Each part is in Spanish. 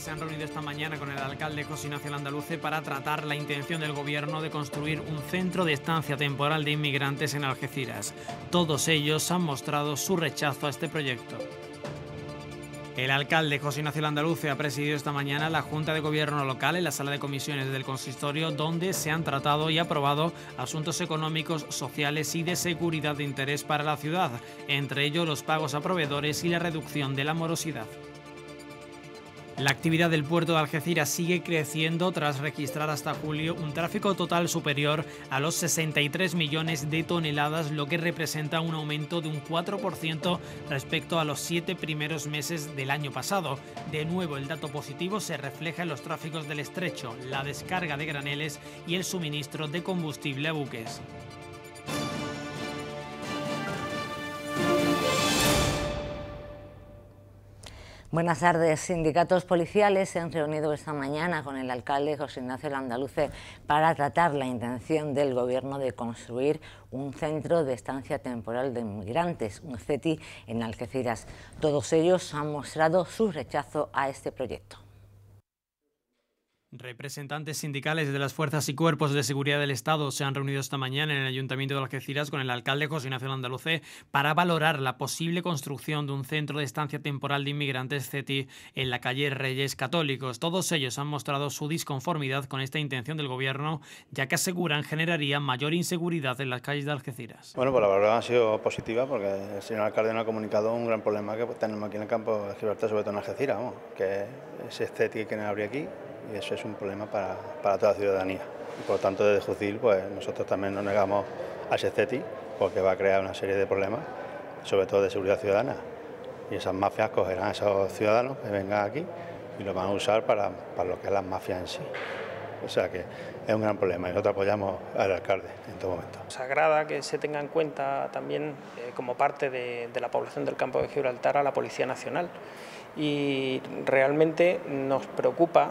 se han reunido esta mañana con el alcalde José Ignacio Landaluce para tratar la intención del gobierno de construir un centro de estancia temporal de inmigrantes en Algeciras. Todos ellos han mostrado su rechazo a este proyecto. El alcalde José Ignacio Landaluce ha presidido esta mañana la Junta de Gobierno Local en la sala de comisiones del consistorio donde se han tratado y aprobado asuntos económicos, sociales y de seguridad de interés para la ciudad, entre ellos los pagos a proveedores y la reducción de la morosidad. La actividad del puerto de Algeciras sigue creciendo tras registrar hasta julio un tráfico total superior a los 63 millones de toneladas, lo que representa un aumento de un 4% respecto a los siete primeros meses del año pasado. De nuevo, el dato positivo se refleja en los tráficos del estrecho, la descarga de graneles y el suministro de combustible a buques. Buenas tardes. Sindicatos policiales se han reunido esta mañana con el alcalde José Ignacio Landaluce para tratar la intención del gobierno de construir un centro de estancia temporal de inmigrantes, un CETI, en Algeciras. Todos ellos han mostrado su rechazo a este proyecto. Representantes sindicales de las fuerzas y cuerpos de seguridad del Estado se han reunido esta mañana en el Ayuntamiento de Algeciras con el alcalde José Ignacio Andalucé para valorar la posible construcción de un centro de estancia temporal de inmigrantes CETI en la calle Reyes Católicos. Todos ellos han mostrado su disconformidad con esta intención del Gobierno, ya que aseguran generaría mayor inseguridad en las calles de Algeciras. Bueno, pues la valoración ha sido positiva porque el señor alcalde nos ha comunicado un gran problema que tenemos aquí en el campo de Gibraltar, sobre todo en Algeciras, que es CETI que habría aquí y eso es un problema para, toda la ciudadanía. Y por tanto, desde Jucil, pues nosotros también nos negamos a ese CETI porque va a crear una serie de problemas, sobre todo de seguridad ciudadana. Y esas mafias cogerán a esos ciudadanos que vengan aquí y los van a usar para, lo que es la mafias en sí. O sea que es un gran problema y nosotros apoyamos al alcalde en todo momento. Nos agrada que se tenga en cuenta también eh, como parte de, la población del campo de Gibraltar a la Policía Nacional y realmente nos preocupa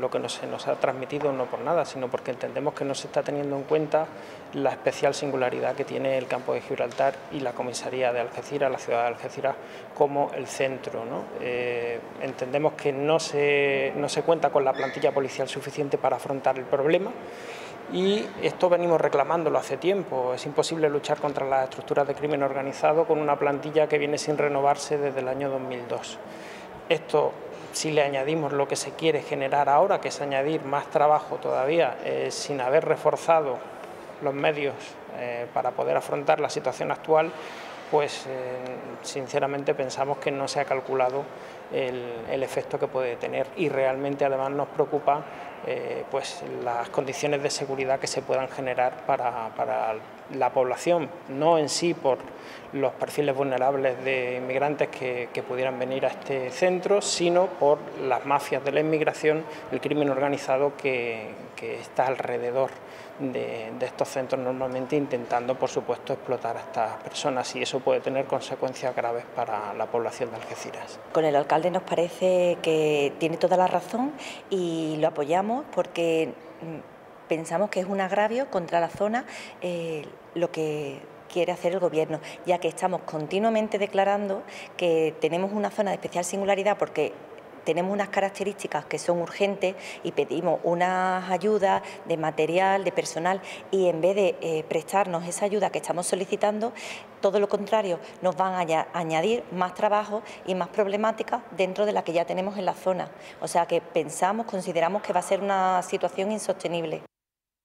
lo que nos, se nos ha transmitido no por nada, sino porque entendemos que no se está teniendo en cuenta la especial singularidad que tiene el campo de Gibraltar y la comisaría de Algeciras, la ciudad de Algeciras, como el centro. ¿no? Eh, entendemos que no se, no se cuenta con la plantilla policial suficiente para afrontar el problema y esto venimos reclamándolo hace tiempo. Es imposible luchar contra las estructuras de crimen organizado con una plantilla que viene sin renovarse desde el año 2002. Esto si le añadimos lo que se quiere generar ahora, que es añadir más trabajo todavía eh, sin haber reforzado los medios eh, para poder afrontar la situación actual, pues eh, sinceramente pensamos que no se ha calculado el, efecto que puede tener y realmente además nos preocupa eh, pues las condiciones de seguridad que se puedan generar para, la población, no en sí por los perfiles vulnerables de inmigrantes que, pudieran venir a este centro, sino por las mafias de la inmigración, el crimen organizado que, que está alrededor de, estos centros normalmente intentando, por supuesto, explotar a estas personas y eso puede tener consecuencias graves para la población de Algeciras. Con el alcalde nos parece que tiene toda la razón y lo apoyamos porque mm, pensamos que es un agravio contra la zona eh, lo que quiere hacer el Gobierno, ya que estamos continuamente declarando que tenemos una zona de especial singularidad porque tenemos unas características que son urgentes y pedimos unas ayudas de material, de personal y en vez de eh, prestarnos esa ayuda que estamos solicitando, todo lo contrario, nos van a añadir más trabajo y más problemáticas dentro de la que ya tenemos en la zona. O sea que pensamos, consideramos que va a ser una situación insostenible.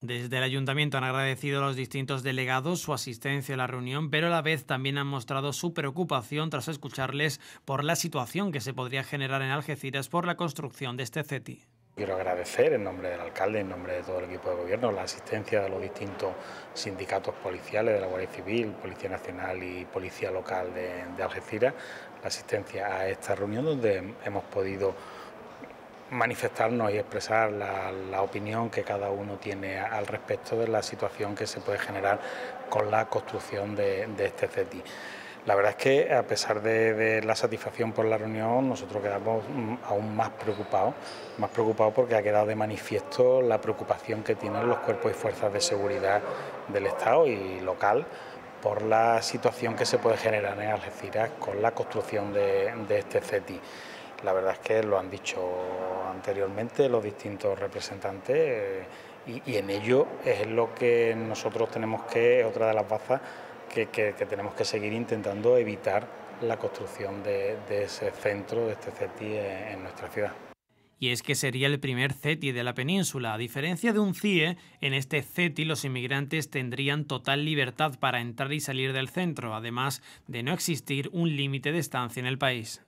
Desde el ayuntamiento han agradecido a los distintos delegados su asistencia a la reunión, pero a la vez también han mostrado su preocupación tras escucharles por la situación que se podría generar en Algeciras por la construcción de este CETI. Quiero agradecer en nombre del alcalde, en nombre de todo el equipo de gobierno, la asistencia de los distintos sindicatos policiales de la Guardia Civil, Policía Nacional y Policía Local de, de Algeciras, la asistencia a esta reunión donde hemos podido manifestarnos y expresar la, opinión que cada uno tiene al respecto de la situación que se puede generar con la construcción de, este CETI. La verdad es que a pesar de, la satisfacción por la reunión, nosotros quedamos mm, aún más preocupados, más preocupados porque ha quedado de manifiesto la preocupación que tienen los cuerpos y fuerzas de seguridad del Estado y local por la situación que se puede generar en Algeciras con la construcción de, de este CETI la verdad es que lo han dicho anteriormente los distintos representantes eh, y, en ello es lo que nosotros tenemos que, otra de las bazas que, tenemos que seguir intentando evitar la construcción de, ese centro, de este CETI en, en nuestra ciudad. Y es que sería el primer CETI de la península. A diferencia de un CIE, en este CETI los inmigrantes tendrían total libertad para entrar y salir del centro, además de no existir un límite de estancia en el país.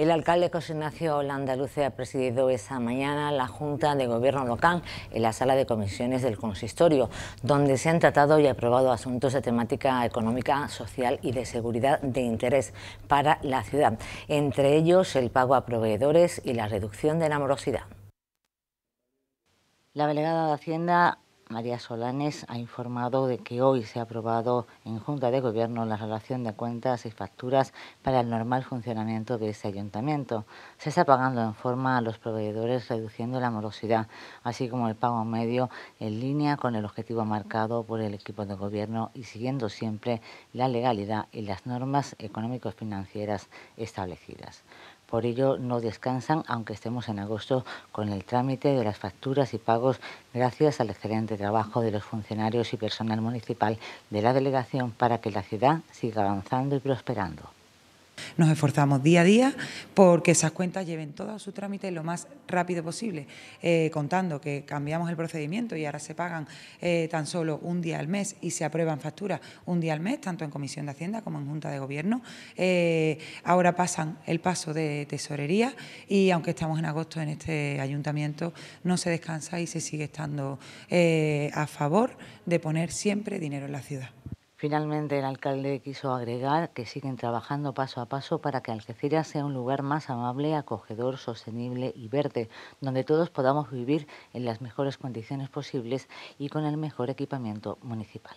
El alcalde José Ignacio Landaluce ha presidido esa mañana la Junta de Gobierno Local en la sala de comisiones del consistorio, donde se han tratado y aprobado asuntos de temática económica, social y de seguridad de interés para la ciudad, entre ellos el pago a proveedores y la reducción de la morosidad. La delegada de Hacienda María Solanes ha informado de que hoy se ha aprobado en Junta de Gobierno la relación de cuentas y facturas para el normal funcionamiento de este ayuntamiento. Se está pagando en forma a los proveedores reduciendo la morosidad, así como el pago medio en línea con el objetivo marcado por el equipo de gobierno y siguiendo siempre la legalidad y las normas económico-financieras establecidas. Por ello, no descansan, aunque estemos en agosto, con el trámite de las facturas y pagos gracias al excelente trabajo de los funcionarios y personal municipal de la delegación para que la ciudad siga avanzando y prosperando. Nos esforzamos día a día porque esas cuentas lleven todo su trámite lo más rápido posible, eh, contando que cambiamos el procedimiento y ahora se pagan eh, tan solo un día al mes y se aprueban facturas un día al mes, tanto en Comisión de Hacienda como en Junta de Gobierno. Eh, ahora pasan el paso de tesorería y aunque estamos en agosto en este ayuntamiento, no se descansa y se sigue estando a favor de poner siempre dinero en la ciudad. Finalmente, el alcalde quiso agregar que siguen trabajando paso a paso para que Algeciras sea un lugar más amable, acogedor, sostenible y verde, donde todos podamos vivir en las mejores condiciones posibles y con el mejor equipamiento municipal.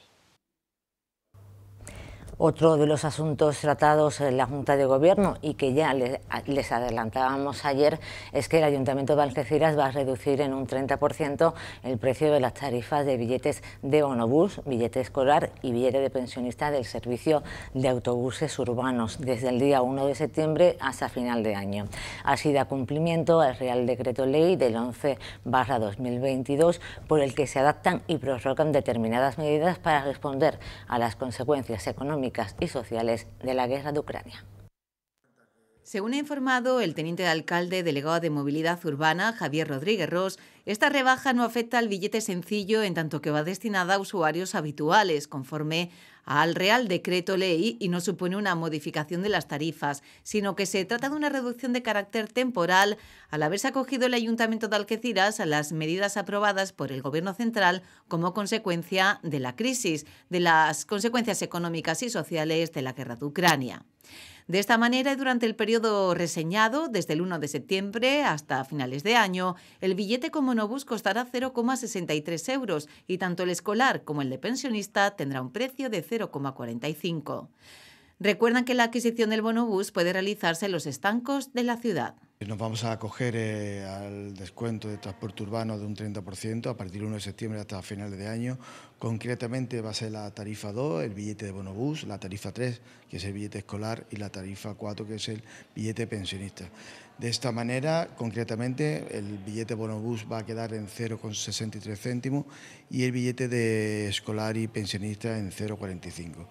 Otro de los asuntos tratados en la Junta de Gobierno y que ya les adelantábamos ayer es que el Ayuntamiento de Algeciras va a reducir en un 30% el precio de las tarifas de billetes de autobús, billete escolar y billete de pensionista del servicio de autobuses urbanos desde el día 1 de septiembre hasta final de año. Así da cumplimiento al Real Decreto Ley del 11 2022 por el que se adaptan y prorrogan determinadas medidas para responder a las consecuencias económicas y sociales de la guerra de Ucrania. Según ha informado el teniente de alcalde delegado de Movilidad Urbana, Javier Rodríguez Ross, esta rebaja no afecta al billete sencillo en tanto que va destinada a usuarios habituales, conforme al Real Decreto Ley y no supone una modificación de las tarifas, sino que se trata de una reducción de carácter temporal al haberse acogido el Ayuntamiento de Algeciras a las medidas aprobadas por el Gobierno central como consecuencia de la crisis, de las consecuencias económicas y sociales de la guerra de Ucrania. De esta manera, durante el periodo reseñado, desde el 1 de septiembre hasta finales de año, el billete con monobús costará 0,63 euros y tanto el escolar como el de pensionista tendrá un precio de 0,45. Recuerdan que la adquisición del monobús puede realizarse en los estancos de la ciudad. Nos vamos a acoger eh, al descuento de transporte urbano de un 30% a partir del 1 de septiembre hasta finales de año. Concretamente va a ser la tarifa 2, el billete de bonobús, la tarifa 3, que es el billete escolar, y la tarifa 4, que es el billete pensionista. De esta manera, concretamente, el billete bonobús va a quedar en 0,63 céntimos y el billete de escolar y pensionista en 0,45.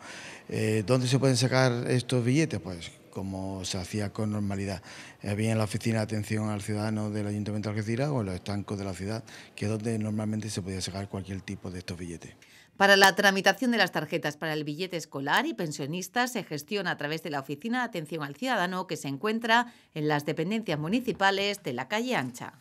Eh, ¿Dónde se pueden sacar estos billetes? Pues como se hacía con normalidad, viene en la oficina de atención al ciudadano del Ayuntamiento de Algeciras o en los estancos de la ciudad, que es donde normalmente se podía sacar cualquier tipo de estos billetes. Para la tramitación de las tarjetas para el billete escolar y pensionista se gestiona a través de la Oficina de Atención al Ciudadano que se encuentra en las dependencias municipales de la calle Ancha.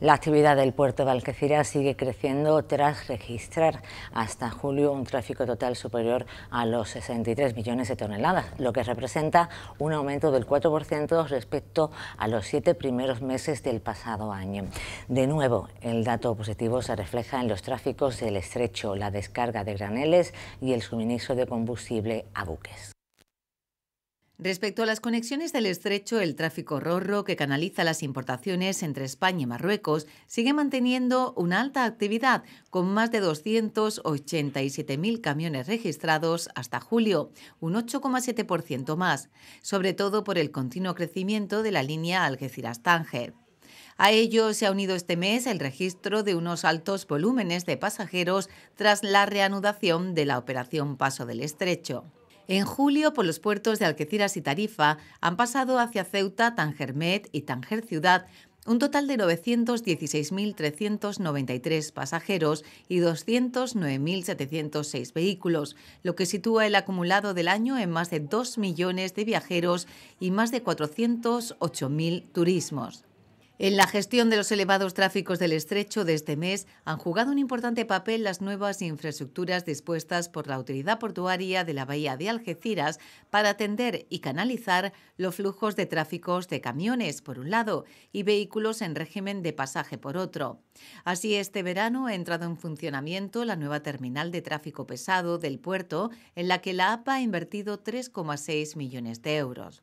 La actividad del puerto de Algeciras sigue creciendo tras registrar hasta julio un tráfico total superior a los 63 millones de toneladas, lo que representa un aumento del 4% respecto a los siete primeros meses del pasado año. De nuevo, el dato positivo se refleja en los tráficos del estrecho, la descarga de graneles y el suministro de combustible a buques. Respecto a las conexiones del estrecho, el tráfico rorro que canaliza las importaciones entre España y Marruecos sigue manteniendo una alta actividad, con más de 287.000 camiones registrados hasta julio, un 8,7% más, sobre todo por el continuo crecimiento de la línea Algeciras-Tánger. A ello se ha unido este mes el registro de unos altos volúmenes de pasajeros tras la reanudación de la operación Paso del Estrecho. En julio, por los puertos de Algeciras y Tarifa, han pasado hacia Ceuta, Tangermet y Tanger Ciudad un total de 916.393 pasajeros y 209.706 vehículos, lo que sitúa el acumulado del año en más de 2 millones de viajeros y más de 408.000 turismos. En la gestión de los elevados tráficos del estrecho de este mes han jugado un importante papel las nuevas infraestructuras dispuestas por la autoridad portuaria de la Bahía de Algeciras para atender y canalizar los flujos de tráficos de camiones, por un lado, y vehículos en régimen de pasaje, por otro. Así, este verano ha entrado en funcionamiento la nueva terminal de tráfico pesado del puerto, en la que la APA ha invertido 3,6 millones de euros.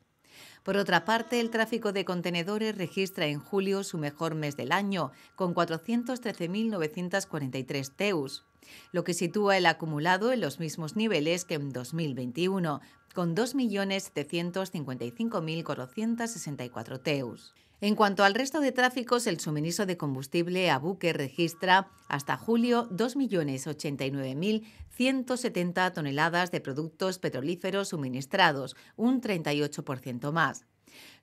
Por otra parte, el tráfico de contenedores registra en julio su mejor mes del año, con 413.943 teus, lo que sitúa el acumulado en los mismos niveles que en 2021, con 2.755.464 teus. En cuanto al resto de tráficos, el suministro de combustible a buque registra hasta julio 2.089.170 toneladas de productos petrolíferos suministrados, un 38% más.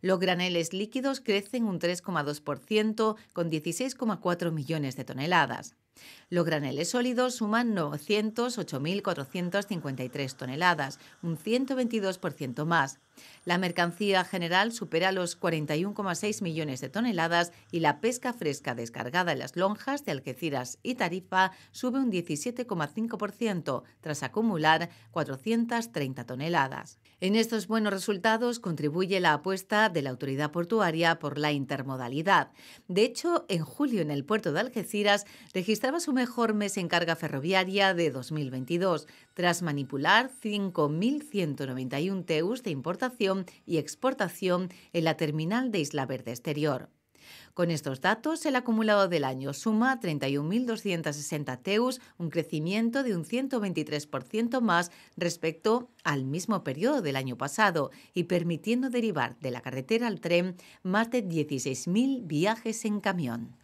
Los graneles líquidos crecen un 3,2% con 16,4 millones de toneladas. Los graneles sólidos suman 908.453 toneladas, un 122% más. La mercancía general supera los 41,6 millones de toneladas y la pesca fresca descargada en las lonjas de Algeciras y Tarifa sube un 17,5% tras acumular 430 toneladas. En estos buenos resultados contribuye la apuesta de la autoridad portuaria por la intermodalidad. De hecho, en julio en el puerto de Algeciras registraba su mejor mes en carga ferroviaria de 2022, tras manipular 5.191 TEUs de importación y exportación en la terminal de Isla Verde Exterior. Con estos datos, el acumulado del año suma 31.260 TEUs, un crecimiento de un 123% más respecto al mismo periodo del año pasado y permitiendo derivar de la carretera al tren más de 16.000 viajes en camión.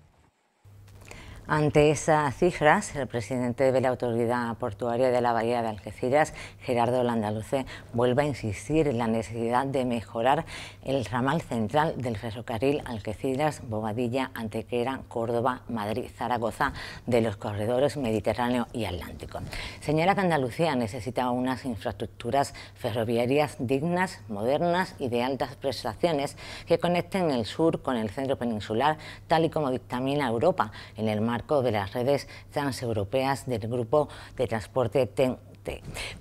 Ante esas cifras, el presidente de la Autoridad Portuaria de la Bahía de Algeciras, Gerardo Landaluce, vuelve a insistir en la necesidad de mejorar el ramal central del ferrocarril Algeciras, Bobadilla, Antequera, Córdoba, Madrid, Zaragoza, de los corredores Mediterráneo y Atlántico. Señora que Andalucía necesita unas infraestructuras ferroviarias dignas, modernas y de altas prestaciones que conecten el sur con el centro peninsular, tal y como dictamina Europa en el mar de las redes transeuropeas del grupo de transporte TEN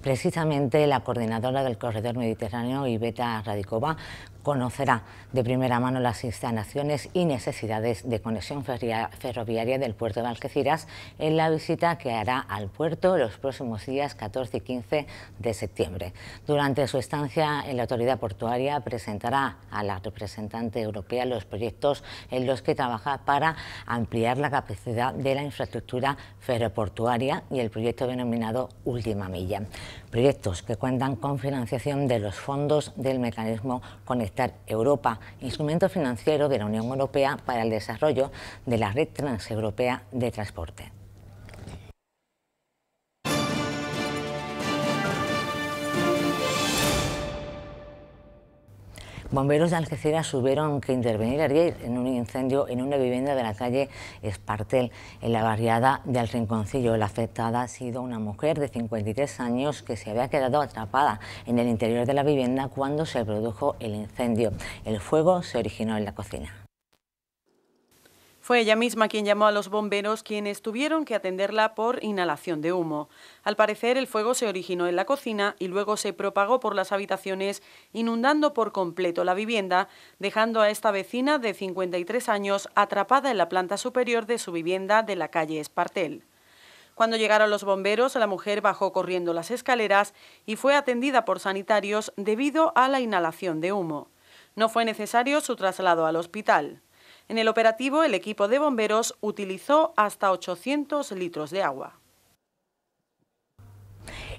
Precisamente la coordinadora del Corredor Mediterráneo, Iveta Radicova, conocerá de primera mano las instalaciones y necesidades de conexión ferroviaria del puerto de Algeciras en la visita que hará al puerto los próximos días 14 y 15 de septiembre. Durante su estancia en la autoridad portuaria presentará a la representante europea los proyectos en los que trabaja para ampliar la capacidad de la infraestructura ferroportuaria y el proyecto denominado Última Milla proyectos que cuentan con financiación de los fondos del mecanismo Conectar Europa, instrumento financiero de la Unión Europea para el desarrollo de la red transeuropea de transporte. Bomberos de Algeciras tuvieron que intervenir ayer en un incendio en una vivienda de la calle Espartel, en la barriada del Rinconcillo. La afectada ha sido una mujer de 53 años que se había quedado atrapada en el interior de la vivienda cuando se produjo el incendio. El fuego se originó en la cocina. Fue ella misma quien llamó a los bomberos, quienes tuvieron que atenderla por inhalación de humo. Al parecer, el fuego se originó en la cocina y luego se propagó por las habitaciones, inundando por completo la vivienda, dejando a esta vecina de 53 años atrapada en la planta superior de su vivienda de la calle Espartel. Cuando llegaron los bomberos, la mujer bajó corriendo las escaleras y fue atendida por sanitarios debido a la inhalación de humo. No fue necesario su traslado al hospital. En el operativo, el equipo de bomberos utilizó hasta 800 litros de agua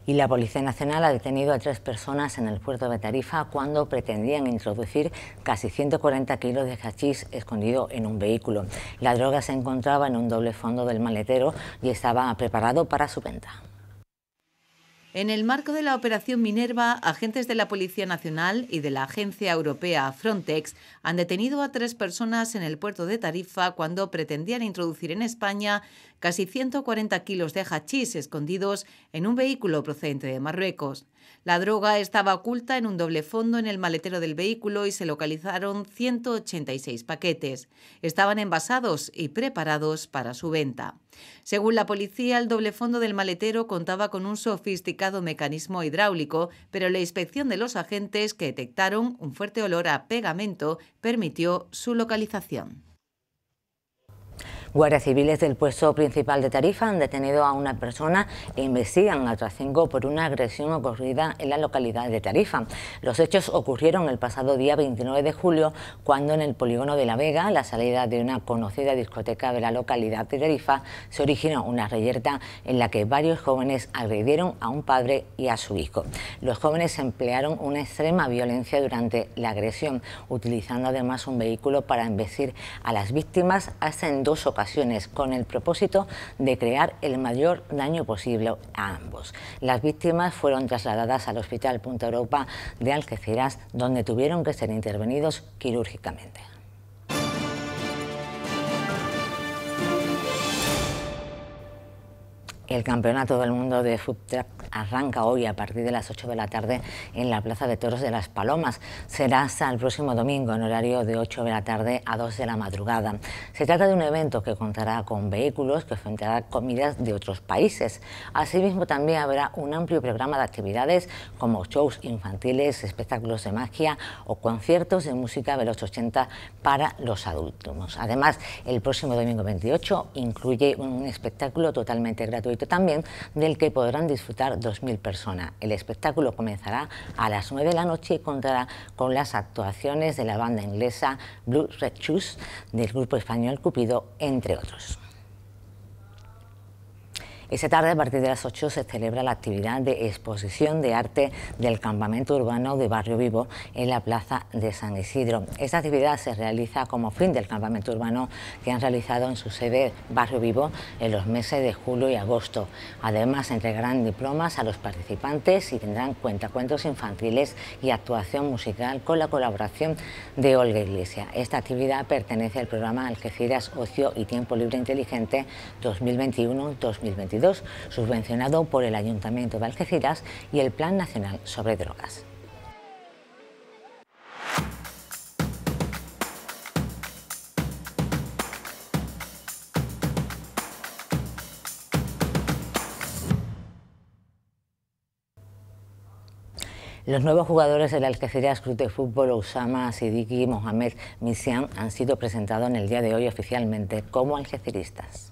y la Policía Nacional ha detenido a tres personas en el puerto de Tarifa cuando pretendían introducir casi 140 kilos de hachís escondido en un vehículo. La droga se encontraba en un doble fondo del maletero y estaba preparado para su venta. En el marco de la operación Minerva, agentes de la Policía Nacional y de la agencia europea Frontex han detenido a tres personas en el puerto de Tarifa cuando pretendían introducir en España casi 140 kilos de hachís escondidos en un vehículo procedente de Marruecos. La droga estaba oculta en un doble fondo en el maletero del vehículo y se localizaron 186 paquetes. Estaban envasados y preparados para su venta. Según la policía, el doble fondo del maletero contaba con un sofisticado mecanismo hidráulico, pero la inspección de los agentes que detectaron un fuerte olor a pegamento permitió su localización. Guardias civiles del puesto principal de Tarifa han detenido a una persona e investigan a otras por una agresión ocurrida en la localidad de Tarifa. Los hechos ocurrieron el pasado día 29 de julio, cuando en el polígono de La Vega, la salida de una conocida discoteca de la localidad de Tarifa, se originó una reyerta en la que varios jóvenes agredieron a un padre y a su hijo. Los jóvenes emplearon una extrema violencia durante la agresión, utilizando además un vehículo para embestir a las víctimas hasta en dos ocasiones con el propósito de crear el mayor daño posible a ambos. Las víctimas fueron trasladadas al Hospital Punta Europa de Algeciras, donde tuvieron que ser intervenidos quirúrgicamente. El Campeonato del Mundo de Food arranca hoy a partir de las 8 de la tarde en la Plaza de Toros de las Palomas. Será hasta el próximo domingo en horario de 8 de la tarde a 2 de la madrugada. Se trata de un evento que contará con vehículos que ofrecerán comidas de otros países. Asimismo también habrá un amplio programa de actividades como shows infantiles, espectáculos de magia o conciertos de música de los 80 para los adultos. Además, el próximo domingo 28 incluye un espectáculo totalmente gratuito también del que podrán disfrutar 2.000 personas. El espectáculo comenzará a las 9 de la noche y contará con las actuaciones de la banda inglesa Blue Red Shoes, del grupo español Cupido, entre otros. Esta tarde, a partir de las 8, se celebra la actividad de exposición de arte del campamento urbano de Barrio Vivo en la plaza de San Isidro. Esta actividad se realiza como fin del campamento urbano que han realizado en su sede Barrio Vivo en los meses de julio y agosto. Además, entregarán diplomas a los participantes y tendrán cuentacuentos infantiles y actuación musical con la colaboración de Olga Iglesia. Esta actividad pertenece al programa Algeciras Ocio y Tiempo Libre Inteligente 2021-2022 subvencionado por el Ayuntamiento de Algeciras y el Plan Nacional sobre Drogas. Los nuevos jugadores del Algeciras Club de Fútbol, Usama Sidiki Mohamed Misian, han sido presentados en el día de hoy oficialmente como algeciristas.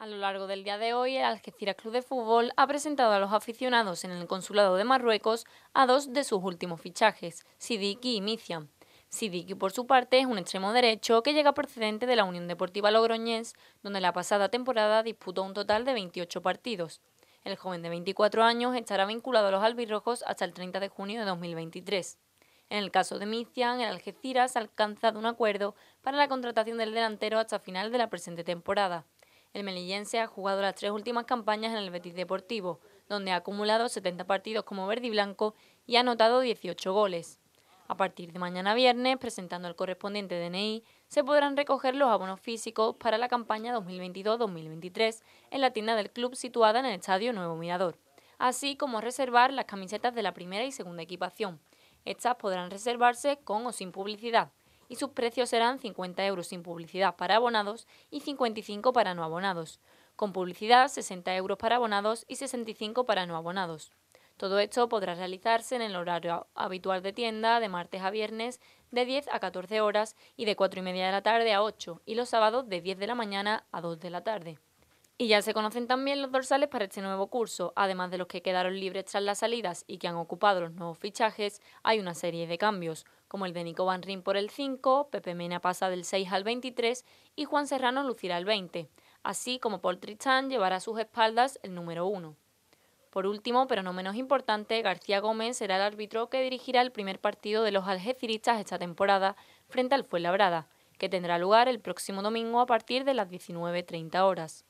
A lo largo del día de hoy, el Algeciras Club de Fútbol ha presentado a los aficionados en el Consulado de Marruecos a dos de sus últimos fichajes, Sidiki y Mician. Sidiki, por su parte, es un extremo derecho que llega procedente de la Unión Deportiva Logroñés, donde la pasada temporada disputó un total de 28 partidos. El joven de 24 años estará vinculado a los albirrojos hasta el 30 de junio de 2023. En el caso de Mician, el Algeciras ha alcanzado un acuerdo para la contratación del delantero hasta final de la presente temporada. El melillense ha jugado las tres últimas campañas en el Betis Deportivo, donde ha acumulado 70 partidos como verde y blanco y ha anotado 18 goles. A partir de mañana viernes, presentando el correspondiente DNI, se podrán recoger los abonos físicos para la campaña 2022-2023 en la tienda del club situada en el Estadio Nuevo Mirador, así como reservar las camisetas de la primera y segunda equipación. Estas podrán reservarse con o sin publicidad y sus precios serán 50 euros sin publicidad para abonados y 55 para no abonados, con publicidad 60 euros para abonados y 65 para no abonados. Todo esto podrá realizarse en el horario habitual de tienda de martes a viernes de 10 a 14 horas y de 4 y media de la tarde a 8 y los sábados de 10 de la mañana a 2 de la tarde. Y ya se conocen también los dorsales para este nuevo curso, además de los que quedaron libres tras las salidas y que han ocupado los nuevos fichajes, hay una serie de cambios como el de Nico Van Rin por el 5, Pepe Mena pasa del 6 al 23 y Juan Serrano lucirá el 20, así como Paul Tristan llevará a sus espaldas el número 1. Por último, pero no menos importante, García Gómez será el árbitro que dirigirá el primer partido de los algeciristas esta temporada frente al Fuenlabrada, que tendrá lugar el próximo domingo a partir de las 19.30 horas.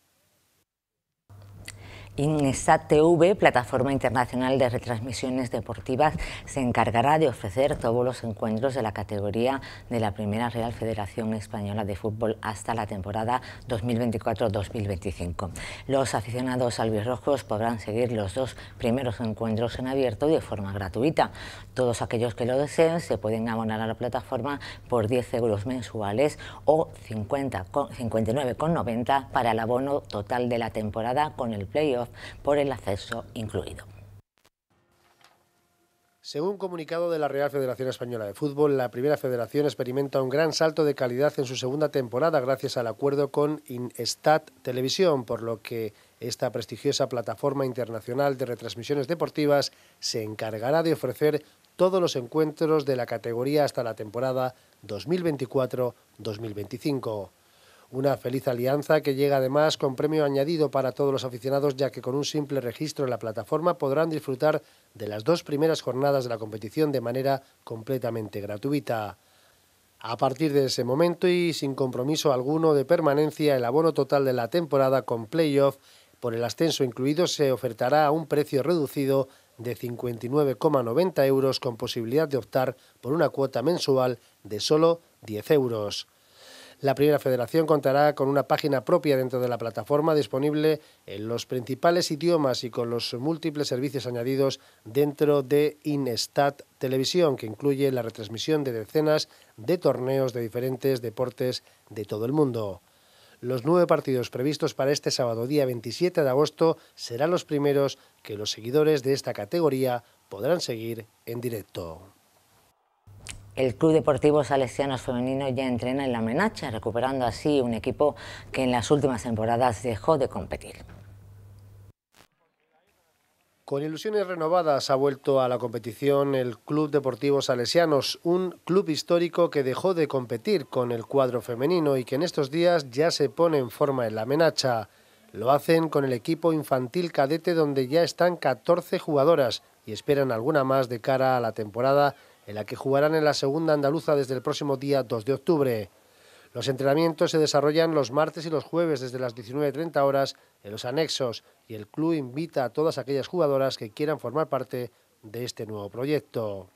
INSATV, TV, plataforma internacional de retransmisiones deportivas, se encargará de ofrecer todos los encuentros de la categoría de la Primera Real Federación Española de Fútbol hasta la temporada 2024-2025. Los aficionados albirrojos podrán seguir los dos primeros encuentros en abierto de forma gratuita. Todos aquellos que lo deseen se pueden abonar a la plataforma por 10 euros mensuales o 59,90 para el abono total de la temporada con el playoff por el acceso incluido. Según comunicado de la Real Federación Española de Fútbol, la primera federación experimenta un gran salto de calidad en su segunda temporada gracias al acuerdo con Instat Televisión, por lo que esta prestigiosa plataforma internacional de retransmisiones deportivas se encargará de ofrecer todos los encuentros de la categoría hasta la temporada 2024-2025. Una feliz alianza que llega además con premio añadido para todos los aficionados, ya que con un simple registro en la plataforma podrán disfrutar de las dos primeras jornadas de la competición de manera completamente gratuita. A partir de ese momento y sin compromiso alguno de permanencia, el abono total de la temporada con playoff por el ascenso incluido se ofertará a un precio reducido de 59,90 euros con posibilidad de optar por una cuota mensual de solo 10 euros. La primera federación contará con una página propia dentro de la plataforma disponible en los principales idiomas y con los múltiples servicios añadidos dentro de InStat Televisión, que incluye la retransmisión de decenas de torneos de diferentes deportes de todo el mundo. Los nueve partidos previstos para este sábado día 27 de agosto serán los primeros que los seguidores de esta categoría podrán seguir en directo. El Club Deportivo Salesianos Femenino ya entrena en la Menacha, recuperando así un equipo que en las últimas temporadas dejó de competir. Con ilusiones renovadas ha vuelto a la competición el Club Deportivo Salesianos, un club histórico que dejó de competir con el cuadro femenino y que en estos días ya se pone en forma en la menacha. Lo hacen con el equipo infantil cadete donde ya están 14 jugadoras y esperan alguna más de cara a la temporada en la que jugarán en la segunda andaluza desde el próximo día 2 de octubre. Los entrenamientos se desarrollan los martes y los jueves desde las 19.30 horas en los anexos y el club invita a todas aquellas jugadoras que quieran formar parte de este nuevo proyecto.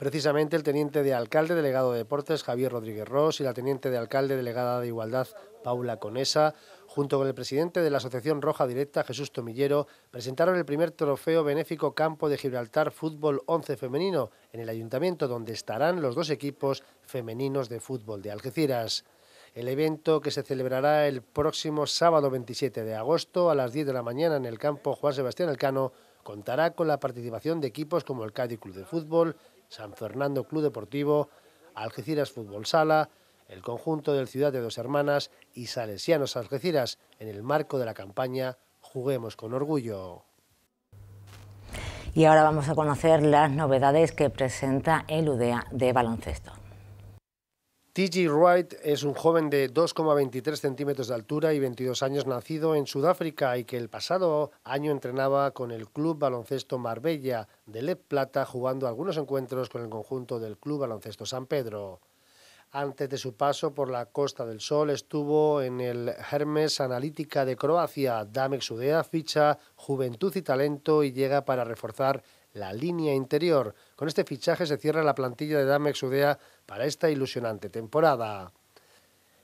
Precisamente el teniente de alcalde delegado de Deportes, Javier Rodríguez Ross, y la teniente de alcalde delegada de Igualdad, Paula Conesa, junto con el presidente de la Asociación Roja Directa, Jesús Tomillero, presentaron el primer trofeo benéfico Campo de Gibraltar Fútbol 11 Femenino en el ayuntamiento, donde estarán los dos equipos femeninos de fútbol de Algeciras. El evento que se celebrará el próximo sábado 27 de agosto a las 10 de la mañana en el campo Juan Sebastián Alcano... contará con la participación de equipos como el Cádiz Club de Fútbol, San Fernando Club Deportivo, Algeciras Fútbol Sala, el conjunto del Ciudad de Dos Hermanas y Salesianos Algeciras en el marco de la campaña Juguemos con Orgullo. Y ahora vamos a conocer las novedades que presenta el UDEA de baloncesto. T.G. Wright es un joven de 2,23 centímetros de altura y 22 años nacido en Sudáfrica y que el pasado año entrenaba con el Club Baloncesto Marbella de Le Plata jugando algunos encuentros con el conjunto del Club Baloncesto San Pedro. Antes de su paso por la Costa del Sol estuvo en el Hermes Analítica de Croacia. Damex Udea ficha Juventud y Talento y llega para reforzar la línea interior. Con este fichaje se cierra la plantilla de Damex Udea para esta ilusionante temporada.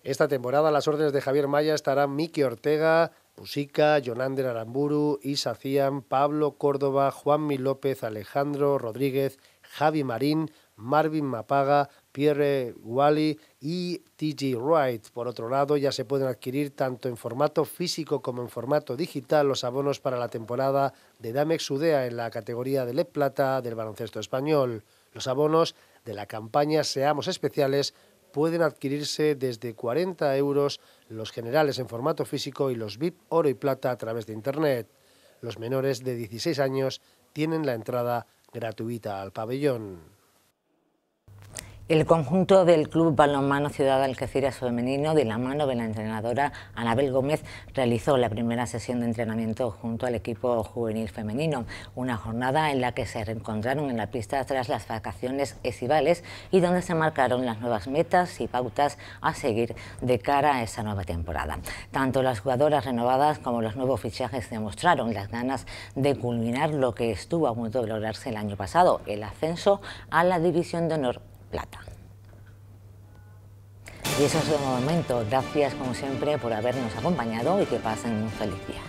Esta temporada a las órdenes de Javier Maya estarán Miki Ortega, Pusica, Jonander Aramburu, Isa Cian, Pablo Córdoba, Juanmi López, Alejandro Rodríguez, Javi Marín, Marvin Mapaga, Pierre Wally y TG Wright. Por otro lado, ya se pueden adquirir tanto en formato físico como en formato digital los abonos para la temporada de Damex Udea en la categoría de Le Plata del baloncesto español. Los abonos de la campaña Seamos Especiales pueden adquirirse desde 40 euros los generales en formato físico y los VIP oro y plata a través de Internet. Los menores de 16 años tienen la entrada gratuita al pabellón. El conjunto del Club Balonmano Ciudad Algeciras Femenino, de la mano de la entrenadora Anabel Gómez, realizó la primera sesión de entrenamiento junto al equipo juvenil femenino, una jornada en la que se reencontraron en la pista tras las vacaciones estivales y donde se marcaron las nuevas metas y pautas a seguir de cara a esa nueva temporada. Tanto las jugadoras renovadas como los nuevos fichajes demostraron las ganas de culminar lo que estuvo a punto de lograrse el año pasado, el ascenso a la División de Honor y eso es todo momento. Gracias, como siempre, por habernos acompañado y que pasen un feliz día.